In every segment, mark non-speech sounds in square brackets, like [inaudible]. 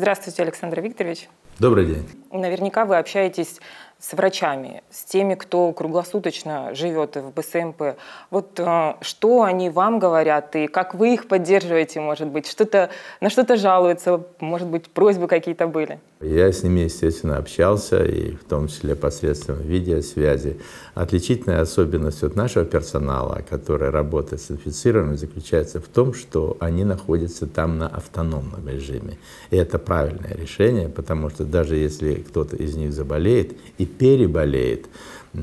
Здравствуйте, Александр Викторович. Добрый день. Наверняка вы общаетесь с врачами, с теми, кто круглосуточно живет в БСМП. Вот э, что они вам говорят и как вы их поддерживаете, может быть, что-то, на что-то жалуются, может быть, просьбы какие-то были? Я с ними, естественно, общался, и в том числе посредством видеосвязи. Отличительная особенность вот нашего персонала, который работает с инфицированными, заключается в том, что они находятся там на автономном режиме. И это правильное решение, потому что даже если кто-то из них заболеет и переболеет, э,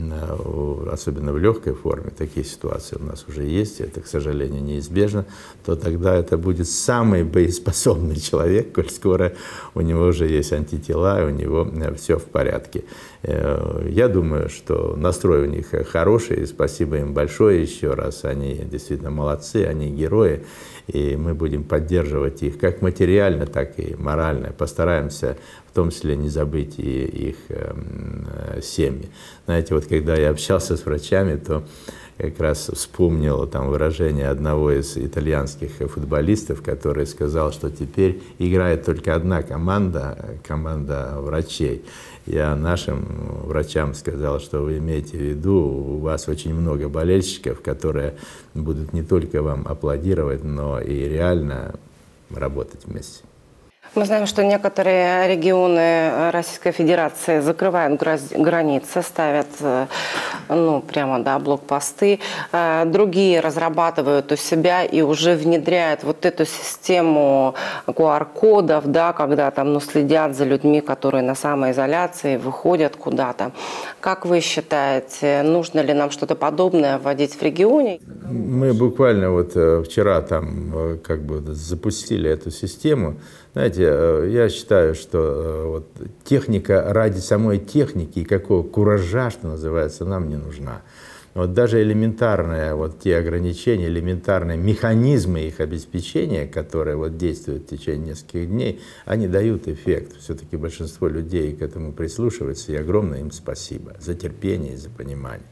особенно в легкой форме, такие ситуации у нас уже есть, это, к сожалению, неизбежно, то тогда это будет самый боеспособный [laughs] человек, коль скоро у него уже есть антитела, и у него э, все в порядке. Э, я думаю, что настрой у них хороший, и спасибо им большое еще раз, они действительно молодцы, они герои, и мы будем поддерживать их как материально, так и морально, постараемся том числе не забыть и их эм, э, семьи. Знаете, вот когда я общался с врачами, то как раз вспомнил там выражение одного из итальянских футболистов, который сказал, что теперь играет только одна команда, э, команда врачей. Я нашим врачам сказал, что вы имеете в виду, у вас очень много болельщиков, которые будут не только вам аплодировать, но и реально работать вместе. Мы знаем, что некоторые регионы э, Российской Федерации закрывают границы, ставят э, ну, прямо да, блокпосты. Э, другие разрабатывают у себя и уже внедряют вот эту систему QR-кодов, да, когда там ну, следят за людьми, которые на самоизоляции, выходят куда-то. Как вы считаете, нужно ли нам что-то подобное вводить в регионе? Мы буквально вот вчера там как бы запустили эту систему. Знаете, э, я считаю, что э, вот техника ради самой техники и какого куража, что называется, нам не нужна. Вот даже элементарные вот те ограничения, элементарные механизмы их обеспечения, которые вот действуют в течение нескольких дней, они дают эффект. Все-таки большинство людей к этому прислушивается, и огромное им спасибо за терпение и за понимание.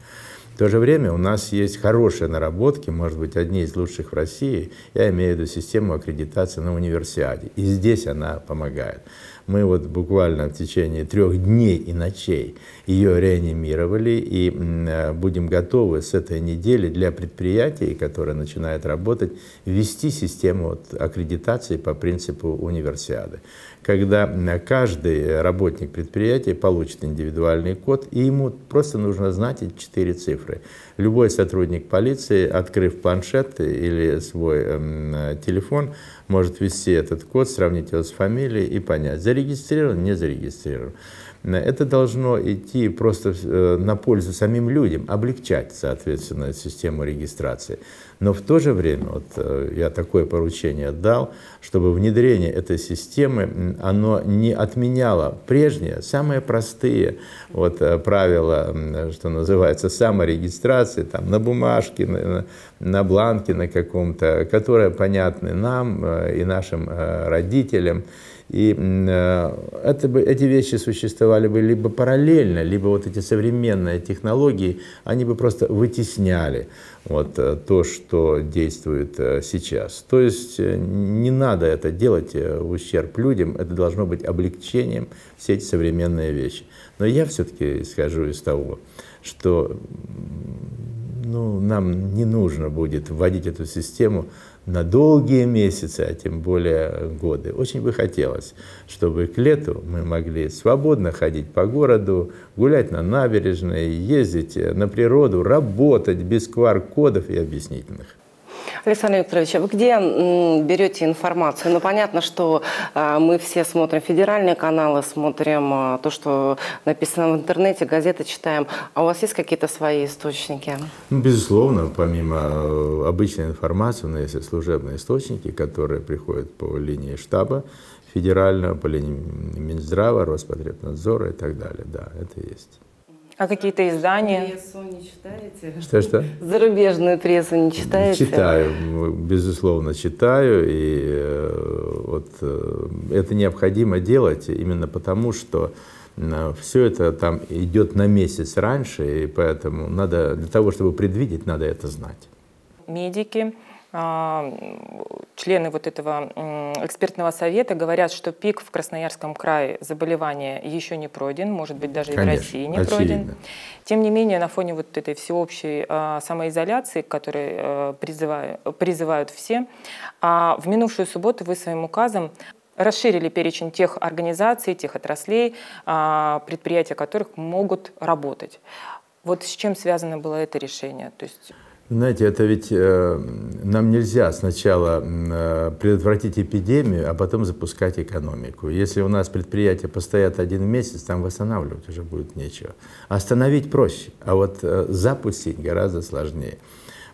В то же время у нас есть хорошие наработки, может быть, одни из лучших в России. Я имею в виду систему аккредитации на универсиаде. И здесь она помогает. Мы вот буквально в течение трех дней и ночей ее реанимировали и э, будем готовы с этой недели для предприятий, которые начинают работать, ввести систему вот аккредитации по принципу универсиады. Когда каждый работник предприятия получит индивидуальный код, и ему просто нужно знать эти четыре цифры. Любой сотрудник полиции, открыв планшет или свой эм, э, телефон, может ввести этот код, сравнить его с фамилией и понять, зарегистрирован, не зарегистрирован это должно идти просто э, на пользу самим людям, облегчать, соответственно, систему регистрации. Но в то же время, вот э, я такое поручение дал, чтобы внедрение этой системы, оно не отменяло прежние, самые простые вот, э, правила, что называется, саморегистрации, там, на бумажке, на, на бланке на каком-то, которые понятны нам и нашим родителям. И э, это, эти вещи существовали бы либо параллельно, либо вот эти современные технологии, они бы просто вытесняли вот э, то, что действует э, сейчас. То есть не надо это делать в ущерб людям, это должно быть облегчением все эти современные вещи. Но я все-таки скажу из того, что ну, нам не нужно будет вводить эту систему на долгие месяцы, а тем более годы. Очень бы хотелось, чтобы к лету мы могли свободно ходить по городу, гулять на набережной, ездить на природу, работать без QR-кодов и объяснительных. Александр Викторович, а вы где берете информацию? Ну, понятно, что а, мы все смотрим федеральные каналы, смотрим а, то, что написано в интернете, газеты читаем. А у вас есть какие-то свои источники? Ну, безусловно, помимо э, обычной информации, у нас есть служебные источники, которые приходят по линии штаба федерального, по линии Минздрава, Роспотребнадзора и так далее. Да, это есть. А какие-то издания? Прессу не читаете? Что-что? Зарубежную прессу не читаете? Читаю, безусловно, читаю. И э, вот э, это необходимо делать именно потому, что э, все это там идет на месяц раньше, и поэтому надо, для того, чтобы предвидеть, надо это знать. Медики, а, члены вот этого экспертного совета говорят, что пик в Красноярском крае заболевания еще не пройден, может быть, даже Конечно, и в России не очевидно. пройден. Тем не менее, на фоне вот этой всеобщей а, самоизоляции, к которой э, призываю, призывают все, а, в минувшую субботу вы своим указом расширили перечень тех организаций, тех отраслей, предприятия которых могут работать. Вот с чем связано было это решение? То есть знаете, это ведь э, нам нельзя сначала э, предотвратить эпидемию, а потом запускать экономику. Если у нас предприятия постоят один месяц, там восстанавливать уже будет нечего. Остановить проще, а вот э, запустить гораздо сложнее.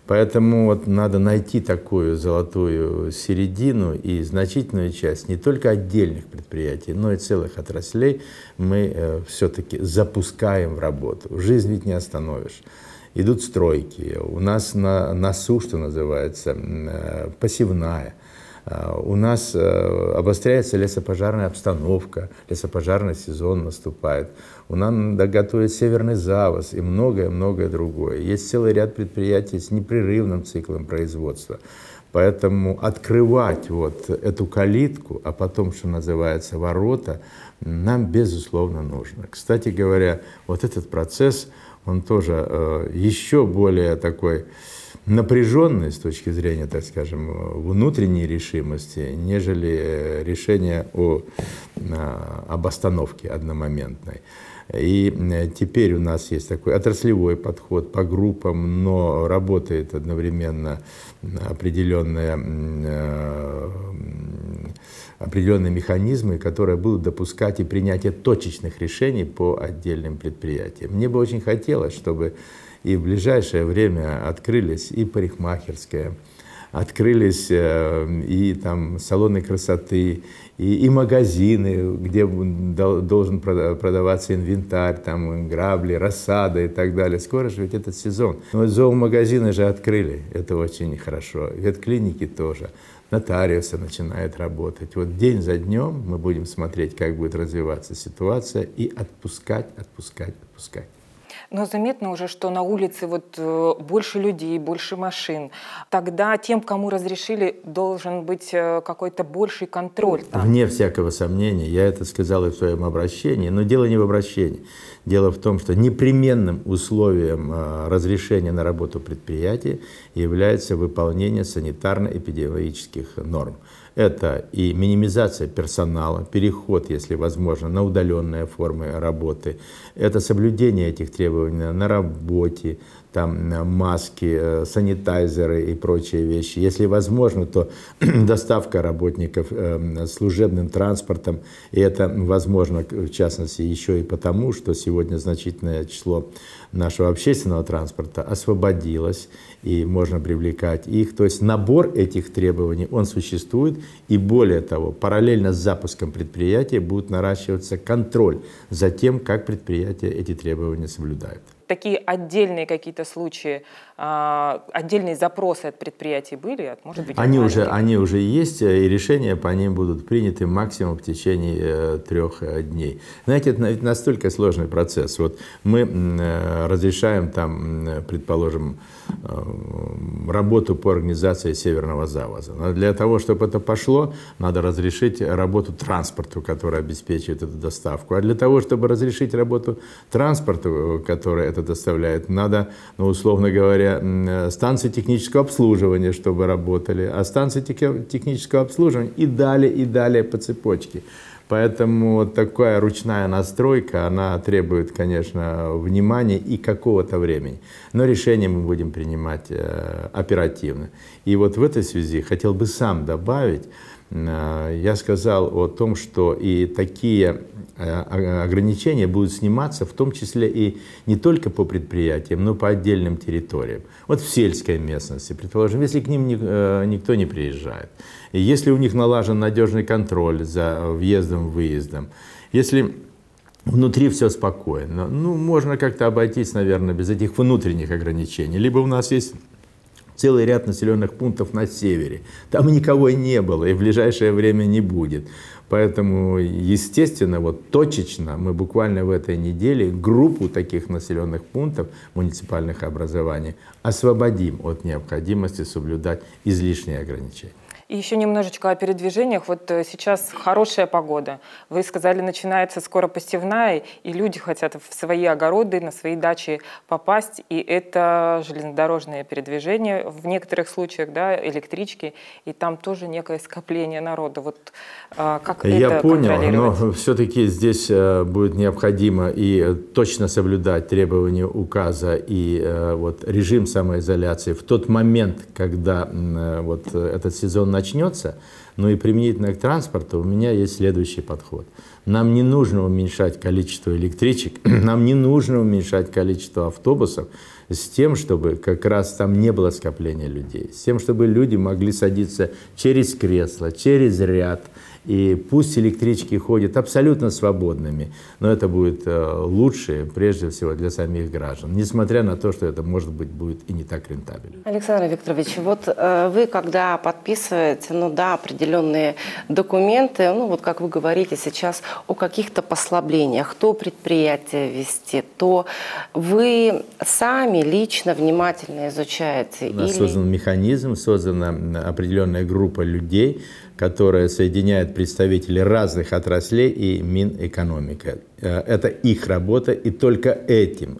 Поэтому вот надо найти такую золотую середину и значительную часть не только отдельных предприятий, но и целых отраслей мы э, все-таки запускаем в работу. Жизнь ведь не остановишь идут стройки, у нас на носу, что называется, э, посевная, э, у нас э, обостряется лесопожарная обстановка, лесопожарный сезон наступает, у нас готовят северный завоз и многое-многое другое. Есть целый ряд предприятий с непрерывным циклом производства. Поэтому открывать вот эту калитку, а потом, что называется, ворота, нам безусловно нужно. Кстати говоря, вот этот процесс он тоже э, еще более такой напряженный с точки зрения, так скажем, внутренней решимости, нежели решение о, э, об остановке одномоментной. И э, теперь у нас есть такой отраслевой подход по группам, но работает одновременно определенная э, определенные механизмы, которые будут допускать и принятие точечных решений по отдельным предприятиям. Мне бы очень хотелось, чтобы и в ближайшее время открылись и парикмахерская, открылись э, и там салоны красоты, и, и магазины, где должен продаваться инвентарь, там грабли, рассада и так далее. Скоро же ведь этот сезон. Но зоомагазины же открыли, это очень хорошо. Ветклиники тоже. Нотариусы начинают работать. Вот день за днем мы будем смотреть, как будет развиваться ситуация и отпускать, отпускать, отпускать. Но заметно уже, что на улице вот э, больше людей, больше машин. Тогда тем, кому разрешили, должен быть э, какой-то больший контроль. Там. Вне всякого сомнения, я это сказал и в своем обращении, но дело не в обращении. Дело в том, что непременным условием э, разрешения на работу предприятия является выполнение санитарно-эпидемиологических норм. Это и минимизация персонала, переход, если возможно, на удаленные формы работы. Это соблюдение этих требований на работе, там э, маски, э, санитайзеры и прочие вещи. Если возможно, то [clears throat] доставка работников эм, служебным транспортом. И это возможно, в частности, еще и потому, что сегодня значительное число нашего общественного транспорта освободилось, и можно привлекать их. То есть набор этих требований, он существует, и более того, параллельно с запуском предприятия будет наращиваться контроль за тем, как предприятия эти требования соблюдают такие отдельные какие-то случаи, а, отдельные запросы от предприятий были? От, может быть, они, уже, они уже есть, э, и решения по ним будут приняты максимум в течение э, трех э, дней. Знаете, это ведь настолько сложный процесс. Вот мы разрешаем там, предположим, Эм, работу по организации Северного завоза. Но для того, чтобы это пошло, надо разрешить работу транспорту, который обеспечивает эту доставку. А для того, чтобы разрешить работу транспорту, э, который это доставляет, надо, ну, условно говоря, э, станции технического обслуживания, чтобы работали. А станции технического обслуживания и далее, и далее по цепочке. Поэтому такая ручная настройка, она требует, конечно, внимания и какого-то времени. Но решение мы будем принимать э, оперативно. И вот в этой связи хотел бы сам добавить, э, я сказал о том, что и такие э, ограничения будут сниматься, в том числе и не только по предприятиям, но и по отдельным территориям. Вот в сельской местности, предположим, если к ним никто не приезжает, если у них налажен надежный контроль за э, въездом-выездом, если Внутри все спокойно. Ну, можно как-то обойтись, наверное, без этих внутренних ограничений. Либо у нас есть целый ряд населенных пунктов на севере. Там никого не было и в ближайшее время не будет. Поэтому, естественно, вот точечно мы буквально в этой неделе группу таких населенных пунктов муниципальных образований освободим от необходимости соблюдать излишние ограничения еще немножечко о передвижениях. Вот э, сейчас хорошая погода. Вы сказали, начинается скоро посевная, и люди хотят в свои огороды, на свои дачи попасть. И это железнодорожное передвижение в некоторых случаях, да, электрички. И там тоже некое скопление народа. Вот а, как Я это понял, но все-таки здесь э, будет необходимо и точно соблюдать требования указа и э, вот режим самоизоляции. В тот момент, когда вот этот сезон начался, начнется, но и применительно к транспорту у меня есть следующий подход. Нам не нужно уменьшать количество электричек, [clears throat] нам не нужно уменьшать количество автобусов с тем, чтобы как раз там не было скопления людей, с тем, чтобы люди могли садиться через кресло, через ряд – и пусть электрички ходят абсолютно свободными, но это будет э, лучше, прежде всего, для самих граждан, несмотря на то, что это, может быть, будет и не так рентабельно. Александр Викторович, вот э, вы, когда подписываете, ну да, определенные документы, ну вот как вы говорите сейчас о каких-то послаблениях, то предприятие вести, то вы сами лично внимательно изучаете? У нас или... создан механизм, создана определенная группа людей, которая соединяет представителей разных отраслей и Минэкономика. Э, это их работа, и только этим,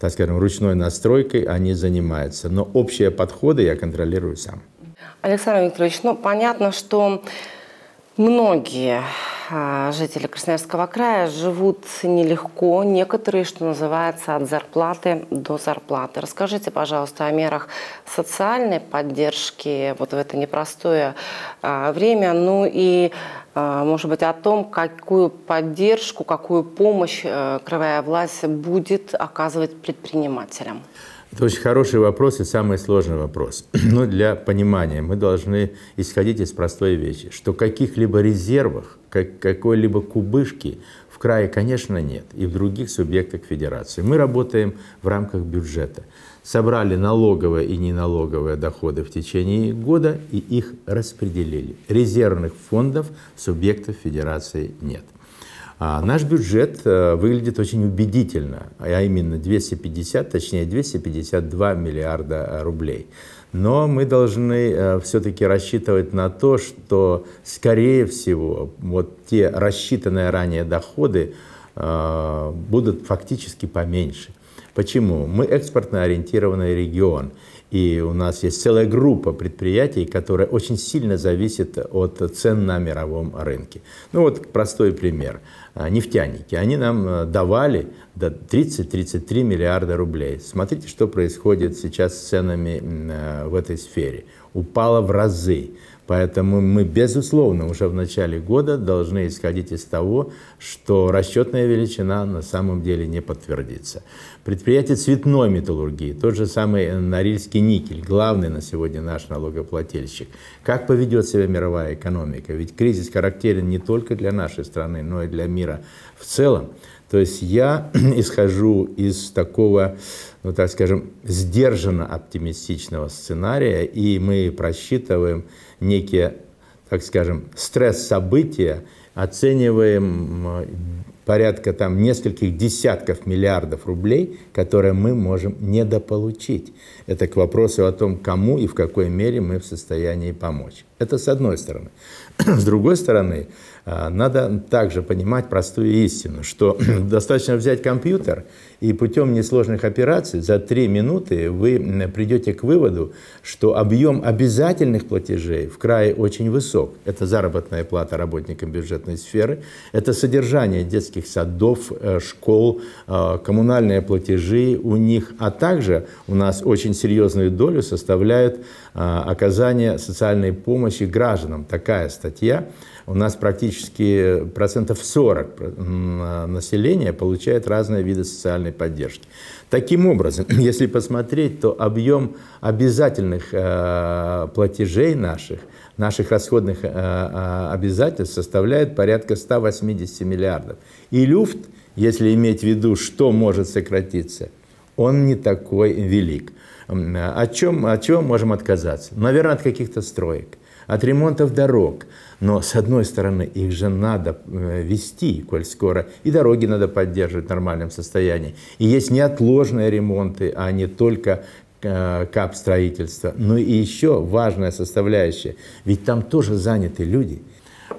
так скажем, ручной настройкой они занимаются. Но общие подходы я контролирую сам. Александр Викторович, ну понятно, что Многие а, жители Красноярского края живут нелегко, некоторые, что называется, от зарплаты до зарплаты. Расскажите, пожалуйста, о мерах социальной поддержки вот в это непростое а, время, ну и, а, может быть, о том, какую поддержку, какую помощь э, краевая власть будет оказывать предпринимателям. Это очень хороший вопрос и самый сложный вопрос. [clears throat] Но для понимания мы должны исходить из простой вещи, что каких-либо резервах, как, какой-либо кубышки в крае, конечно, нет, и в других субъектах федерации. Мы работаем в рамках бюджета. Собрали налоговые и неналоговые доходы в течение года и их распределили. Резервных фондов субъектов федерации нет. А, наш бюджет э, выглядит очень убедительно, а именно 250, точнее 252 миллиарда рублей. Но мы должны э, все-таки рассчитывать на то, что, скорее всего, вот те рассчитанные ранее доходы э, будут фактически поменьше. Почему? Мы экспортно ориентированный регион. И у нас есть целая группа предприятий, которая очень сильно зависит от цен на мировом рынке. Ну вот простой пример. А, нефтяники. Они нам а, давали до 30-33 миллиарда рублей. Смотрите, что происходит сейчас с ценами а, в этой сфере. Упало в разы. Поэтому мы, безусловно, уже в начале года должны исходить из того, что расчетная величина на самом деле не подтвердится. Предприятие цветной металлургии, тот же самый э, Норильский никель, главный на сегодня наш налогоплательщик. Как поведет себя мировая экономика? Ведь кризис характерен не только для нашей страны, но и для мира в целом. То есть я [clears throat] исхожу из такого, ну так скажем, сдержанно оптимистичного сценария, и мы просчитываем некие, так скажем, стресс-события, оцениваем порядка там нескольких десятков миллиардов рублей, которые мы можем недополучить. Это к вопросу о том, кому и в какой мере мы в состоянии помочь. Это с одной стороны. [clears throat] С другой стороны, а, надо также понимать простую истину, что [clears throat] достаточно взять компьютер, и путем несложных операций за 3 минуты вы придете к выводу, что объем обязательных платежей в крае очень высок. Это заработная плата работникам бюджетной сферы, это содержание детских садов, э, школ, э, коммунальные платежи у них, а также у нас очень серьезную долю составляют Э, оказания социальной помощи гражданам. Такая статья. У нас практически процентов 40 э, населения получает разные виды социальной поддержки. Таким образом, [clears throat] если посмотреть, то объем обязательных э, платежей наших, наших расходных обязательств составляет порядка 180 миллиардов. И люфт, если иметь в виду, что может сократиться – он не такой велик. А от, чем, от чего можем отказаться? Наверное, от каких-то строек, от ремонтов дорог. Но, с одной стороны, их же надо э, вести, коль скоро, и дороги надо поддерживать в нормальном состоянии. И есть неотложные ремонты, а не только э, кап строительства. Но ну и еще важная составляющая, ведь там тоже заняты люди –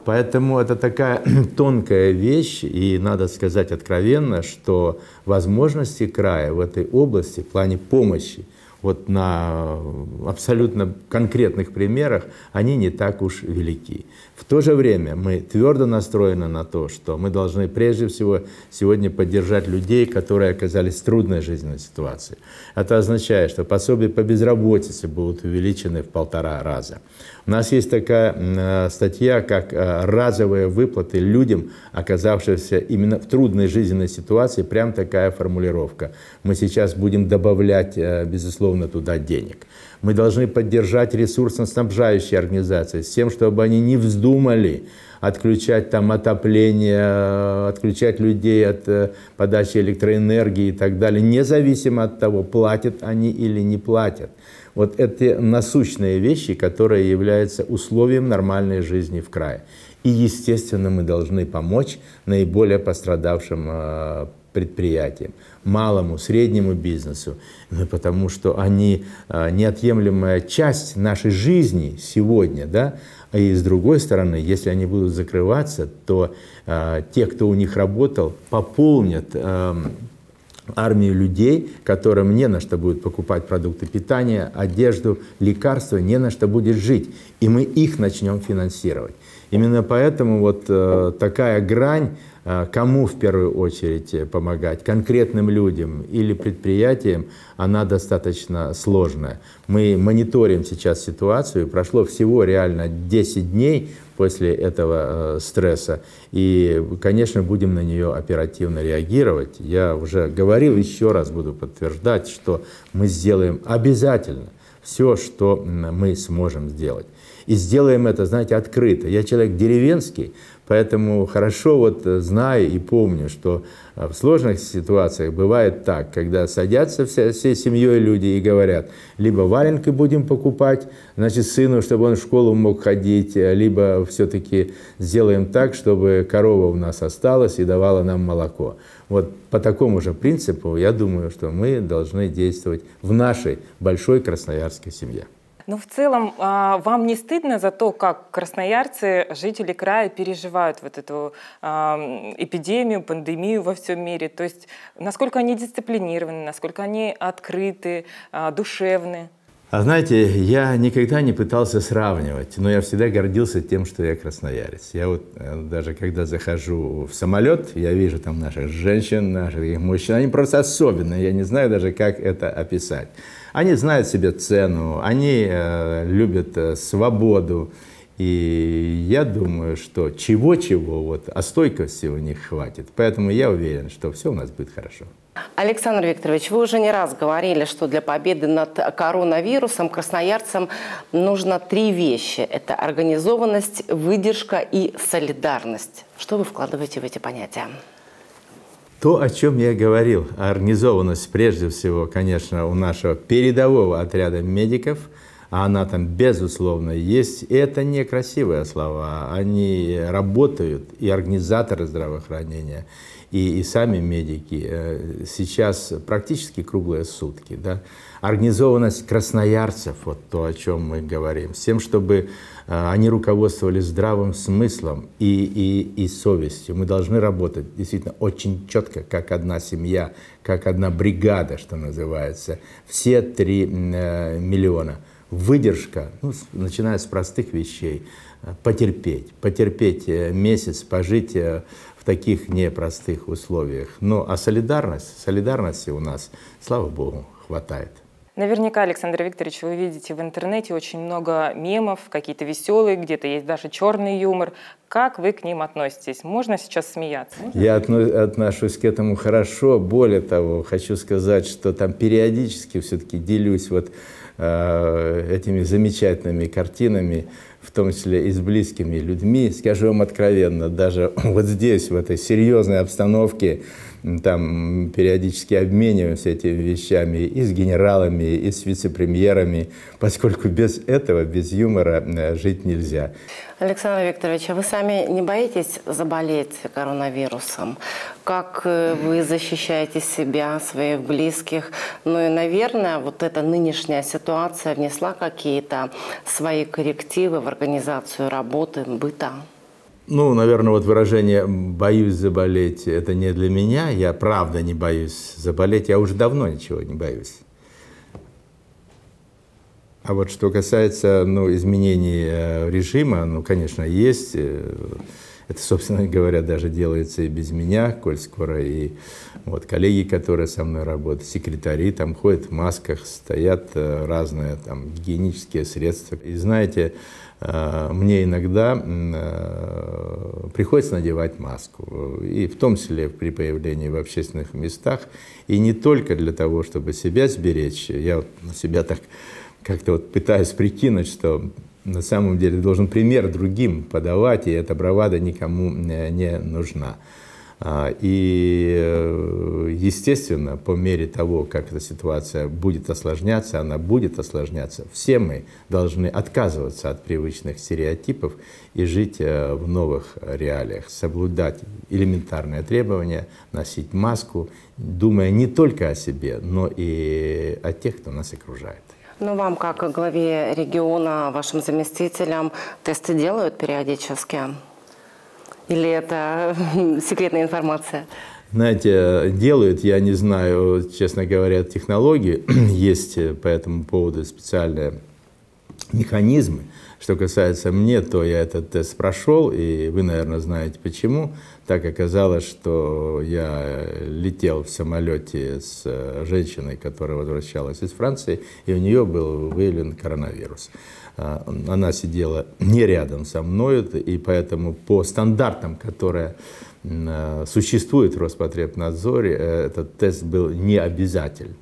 Поэтому это такая [clears throat] тонкая вещь, и надо сказать откровенно, что возможности края в этой области в плане помощи – вот на абсолютно конкретных примерах, они не так уж велики. В то же время мы твердо настроены на то, что мы должны прежде всего сегодня поддержать людей, которые оказались в трудной жизненной ситуации. Это а означает, что пособия по безработице будут увеличены в полтора раза. У нас есть такая э, статья, как э, разовые выплаты людям, оказавшимся именно в трудной жизненной ситуации, прям такая формулировка – мы сейчас будем добавлять, э, безусловно, туда денег. Мы должны поддержать ресурсоснабжающие организации с тем, чтобы они не вздумали отключать там отопление, э, отключать людей от э, подачи электроэнергии и так далее, независимо от того, платят они или не платят. Вот это насущные вещи, которые являются условием нормальной жизни в крае. И, естественно, мы должны помочь наиболее пострадавшим предприятиям, малому, среднему бизнесу, ну, потому что они а, неотъемлемая часть нашей жизни сегодня, да, и с другой стороны, если они будут закрываться, то э, те, кто у них работал, пополнят э, армию людей, которым не на что будет покупать продукты питания, одежду, лекарства, не на что будет жить. И мы их начнем финансировать. Именно поэтому вот э, такая грань а, кому в первую очередь э, помогать, конкретным людям или предприятиям, она достаточно сложная. Мы мониторим сейчас ситуацию, прошло всего реально 10 дней после этого э, стресса, и, конечно, будем на нее оперативно реагировать. Я уже говорил, еще раз буду подтверждать, что мы сделаем обязательно все, что мы сможем сделать и сделаем это, знаете, открыто. Я человек деревенский, поэтому хорошо вот э, знаю и помню, что э, в сложных ситуациях бывает так, когда садятся вся, всей семьей люди и говорят, либо валенки будем покупать, значит, сыну, чтобы он в школу мог ходить, э, либо все-таки сделаем так, чтобы корова у нас осталась и давала нам молоко. Вот по такому же принципу, я думаю, что мы должны действовать в нашей большой красноярской семье. Но ну, в целом а, вам не стыдно за то, как красноярцы, жители края переживают вот эту а, эпидемию, пандемию во всем мире? То есть насколько они дисциплинированы, насколько они открыты, а, душевны? А знаете, я никогда не пытался сравнивать, но я всегда гордился тем, что я красноярец. Я вот э, даже когда захожу в самолет, я вижу там наших женщин, наших мужчин, они просто особенные, я не знаю даже, как это описать. Они знают себе цену, они э, любят э, свободу. И я думаю, что чего-чего, вот, а стойкости у них хватит. Поэтому я уверен, что все у нас будет хорошо. Александр Викторович, вы уже не раз говорили, что для победы над коронавирусом красноярцам нужно три вещи. Это организованность, выдержка и солидарность. Что вы вкладываете в эти понятия? То, о чем я говорил, организованность прежде всего, конечно, у нашего передового отряда медиков, а она там безусловно есть, это не красивые слова. Они работают, и организаторы здравоохранения – и, и сами медики. Э, сейчас практически круглые сутки. Да? Организованность красноярцев, вот то, о чем мы говорим, с тем, чтобы э, они руководствовались здравым смыслом и, и, и совестью. Мы должны работать действительно очень четко, как одна семья, как одна бригада, что называется. Все три э, миллиона выдержка, ну, начиная с простых вещей, потерпеть, потерпеть месяц, пожить таких непростых условиях. Ну а солидарность, солидарности у нас, слава богу, хватает. Наверняка, Александр Викторович, вы видите в интернете очень много мемов, какие-то веселые, где-то есть даже черный юмор. Как вы к ним относитесь? Можно сейчас смеяться? Можно? Я отно- отношусь к этому хорошо. Более того, хочу сказать, что там периодически все-таки делюсь вот э, этими замечательными картинами в том числе и с близкими людьми. Скажу вам откровенно, даже [clears throat] вот здесь, в этой серьезной обстановке, там периодически обмениваемся этими вещами и с генералами, и с вице-премьерами, поскольку без этого, без юмора э, жить нельзя. Александр Викторович, а вы сами не боитесь заболеть коронавирусом? Как э, вы защищаете себя, своих близких? Ну и, наверное, вот эта нынешняя ситуация внесла какие-то свои коррективы в организацию работы, быта? ну, наверное, вот выражение «боюсь заболеть» — это не для меня. Я правда не боюсь заболеть. Я уже давно ничего не боюсь. А вот что касается ну, изменений э, режима, ну, конечно, есть. Э, это, собственно [laughs] говоря, даже делается и без меня, коль скоро и вот коллеги, которые со мной работают, секретари там ходят в масках, стоят э, разные там гигиенические средства. И знаете, Э, мне иногда э, приходится надевать маску, и в том числе при появлении в общественных местах, и не только для того, чтобы себя сберечь. Я вот себя так как-то вот пытаюсь прикинуть, что на самом деле должен пример другим подавать, и эта бравада никому э, не нужна. А, и, э, естественно, по мере того, как эта ситуация будет осложняться, она будет осложняться, все мы должны отказываться от привычных стереотипов и жить э, в новых реалиях, соблюдать элементарные требования, носить маску, думая не только о себе, но и о тех, кто нас окружает. Ну, вам, как главе региона, вашим заместителям, тесты делают периодически? Или это э, [laughs] секретная информация? Знаете, делают, я не знаю, честно говоря, технологии, [clears throat] есть э, по этому поводу специальные механизмы. Что касается мне, то я этот тест прошел, и вы, наверное, знаете почему. Так оказалось, что я летел в самолете с э, женщиной, которая возвращалась из Франции, и у нее был выявлен коронавирус. А, она сидела не рядом со мной, и поэтому по стандартам, которые э, существуют в Роспотребнадзоре, э, этот тест был не обязателен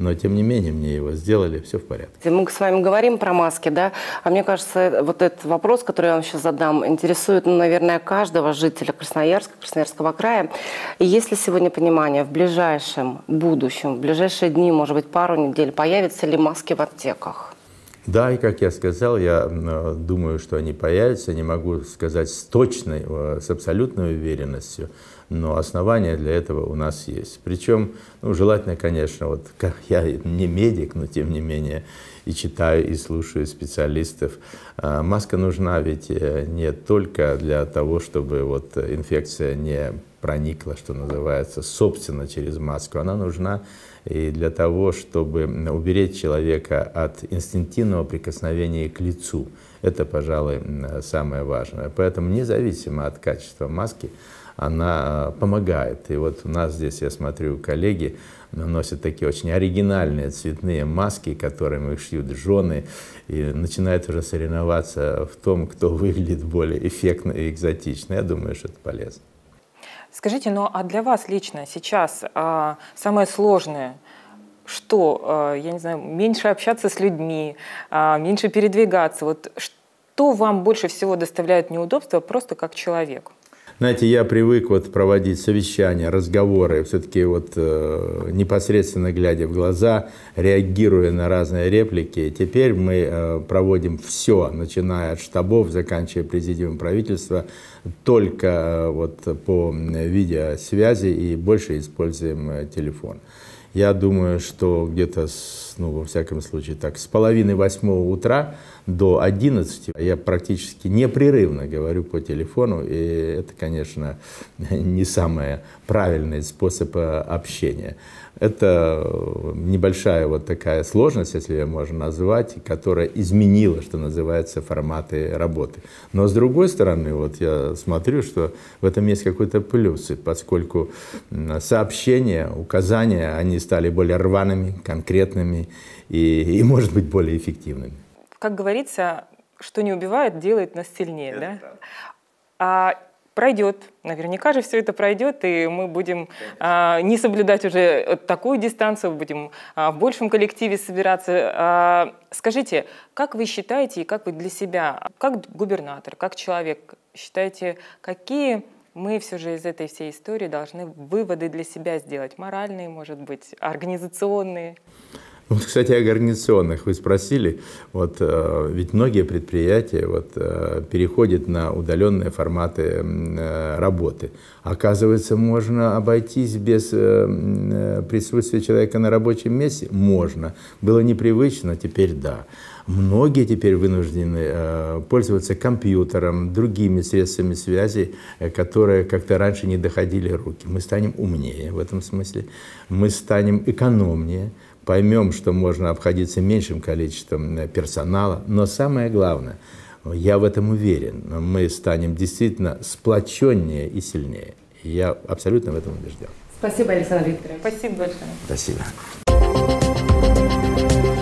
но тем не менее мне его сделали, все в порядке. Мы с вами говорим про маски, да, а мне кажется, вот этот вопрос, который я вам сейчас задам, интересует, ну, наверное, каждого жителя Красноярска, Красноярского края. И есть ли сегодня понимание, в ближайшем будущем, в ближайшие дни, может быть, пару недель, появятся ли маски в аптеках? Да, и как я сказал, я думаю, что они появятся. Не могу сказать с точной, э, с абсолютной уверенностью, но основания для этого у нас есть. Причем, ну, желательно, конечно, вот как я [laughs] не медик, но тем не менее и читаю, и слушаю специалистов. А, маска нужна ведь э, не только для того, чтобы вот инфекция не проникла, что называется, собственно, через маску. Она нужна и для того, чтобы уберечь человека от инстинктивного прикосновения к лицу. Это, пожалуй, самое важное. Поэтому независимо от качества маски, она э, помогает. И вот у нас здесь, я смотрю, коллеги носят такие очень оригинальные цветные маски, которыми их шьют жены, и начинают уже соревноваться в том, кто [laughs] выглядит более эффектно и экзотично. Я думаю, что это полезно. Скажите, ну а для вас лично сейчас а, самое сложное что, а, я не знаю, меньше общаться с людьми, а, меньше передвигаться, вот что вам больше всего доставляет неудобства просто как человеку? Знаете, я привык вот проводить совещания, разговоры, все-таки вот э, непосредственно глядя в глаза, реагируя на разные реплики. Теперь мы э, проводим все, начиная от штабов, заканчивая президиумом правительства, только э, вот по видеосвязи и больше используем э, телефон. Я думаю, что где-то, ну, во всяком случае, так, с половины восьмого утра до 11 я практически непрерывно говорю по телефону, и это, конечно, [laughs] не самый правильный способ э, общения. Это э, небольшая вот такая сложность, если ее можно назвать, которая изменила, что называется, форматы работы. Но с другой стороны, вот я смотрю, что в этом есть какой-то плюс, поскольку сообщения, указания, они стали более рваными, конкретными и, и может быть, более эффективными. Как говорится, что не убивает, делает нас сильнее, Это да? да? А пройдет. Наверняка же все это пройдет, и мы будем а, не соблюдать уже такую дистанцию, будем а, в большем коллективе собираться. А, скажите, как вы считаете и как вы для себя, как губернатор, как человек, считаете, какие мы все же из этой всей истории должны выводы для себя сделать, моральные, может быть, организационные? Вот, кстати, о гарнизонных вы спросили. Вот, э, ведь многие предприятия вот, э, переходят на удаленные форматы э, работы. Оказывается, можно обойтись без присутствия человека на рабочем месте? Можно. Было непривычно, теперь да. Многие теперь вынуждены пользоваться компьютером, другими средствами связи, которые как-то раньше не доходили руки. Мы станем умнее в этом смысле, мы станем экономнее, поймем, что можно обходиться меньшим количеством э, персонала. Но самое главное, я в этом уверен, мы станем действительно сплоченнее и сильнее. Я абсолютно в этом убежден. Спасибо, Александр Викторович. Спасибо большое. Спасибо.